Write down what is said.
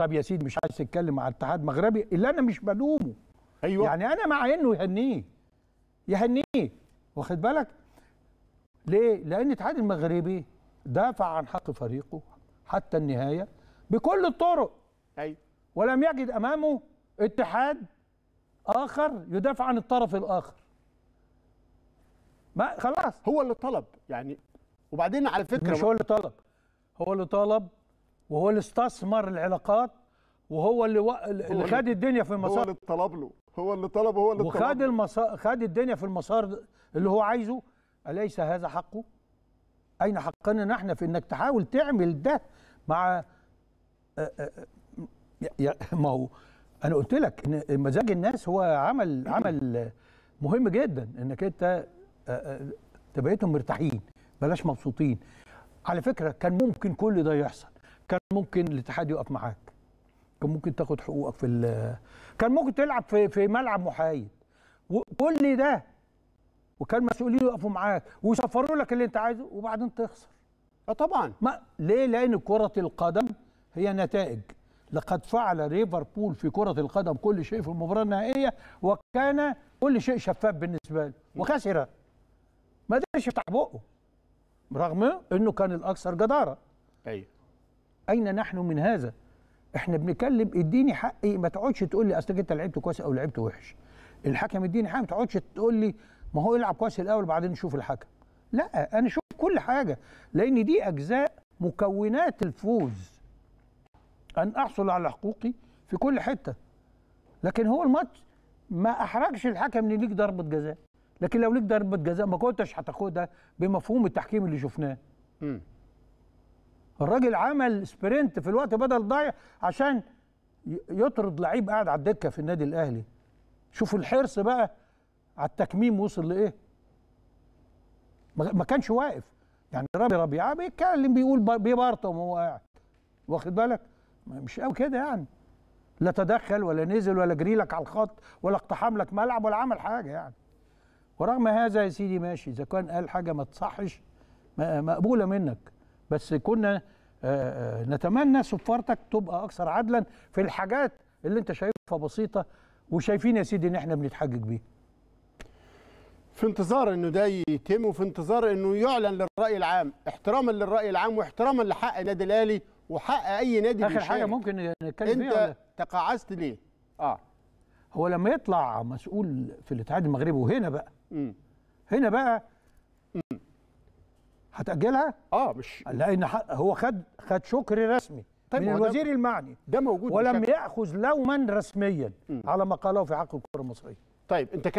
طب يا سيدي مش عايز تتكلم مع اتحاد مغربي اللي انا مش بلومه ايوه يعني انا مع انه يهنيه يهنيه واخد بالك ليه لان الاتحاد المغربي دافع عن حق فريقه حتى النهايه بكل الطرق ايوه ولم يجد امامه اتحاد اخر يدافع عن الطرف الاخر ما خلاص هو اللي طلب يعني وبعدين على فكره مش هو اللي طلب هو اللي طلب وهو اللي استثمر العلاقات وهو اللي و... اللي خد الدنيا في المسار هو اللي طلب له هو اللي طلب هو اللي وخد طلب المسار خد الدنيا في المسار اللي هو عايزه اليس هذا حقه اين حقنا نحن في انك تحاول تعمل ده مع ما هو انا قلت لك ان مزاج الناس هو عمل عمل مهم جدا انك انت تبقيتهم مرتاحين بلاش مبسوطين على فكره كان ممكن كل ده يحصل كان ممكن الاتحاد يقف معاك كان ممكن تاخد حقوقك في كان ممكن تلعب في في ملعب محايد وكل ده وكان مسؤولين يقفوا معاك ويصفروا لك اللي انت عايزه وبعدين تخسر اه طبعا ما ليه لان كره القدم هي نتائج لقد فعل ليفربول في كره القدم كل شيء في المباراه النهائيه وكان كل شيء شفاف بالنسبه له وخسر ما قدرش يفتح بقه رغم انه كان الاكثر جداره ايوه اين نحن من هذا احنا بنتكلم اديني حقي إيه، ما تقعدش تقول لي اصلك انت لعبت كويس او لعبت وحش الحكم اديني حقي ما تقعدش تقول لي ما هو يلعب كويس الاول بعدين نشوف الحكم لا انا شوف كل حاجه لان دي اجزاء مكونات الفوز ان احصل على حقوقي في كل حته لكن هو الماتش ما احرجش الحكم ان ليك ضربه جزاء لكن لو ليك ضربه جزاء ما كنتش هتاخدها بمفهوم التحكيم اللي شفناه الراجل عمل سبرنت في الوقت بدل ضايع عشان يطرد لعيب قاعد على الدكه في النادي الاهلي شوفوا الحرص بقى على التكميم وصل لايه ما كانش واقف يعني رامي ربيعه بيتكلم بيقول بيبرطم وهو قاعد واخد بالك مش قوي كده يعني لا تدخل ولا نزل ولا جري لك على الخط ولا اقتحم لك ملعب ولا عمل حاجه يعني ورغم هذا يا سيدي ماشي اذا كان قال حاجه ما تصحش مقبوله منك بس كنا آه، آه، نتمنى سفارتك تبقى اكثر عدلا في الحاجات اللي انت شايفها بسيطه وشايفين يا سيدي ان احنا بنتحجج بيها في انتظار انه ده يتم وفي انتظار انه يعلن للراي العام احتراما للراي العام واحتراما لحق النادي الاهلي وحق اي نادي اخر حاجه ممكن نتكلم فيها انت تقاعست ليه اه هو لما يطلع مسؤول في الاتحاد المغربي وهنا بقى م. هنا بقى م. هتاجلها اه مش لان هو خد خد شكر رسمي طيب من الوزير ده المعني ده موجود ولم ياخذ لوما رسميا م. على ما قاله في حق الكره المصريه طيب انت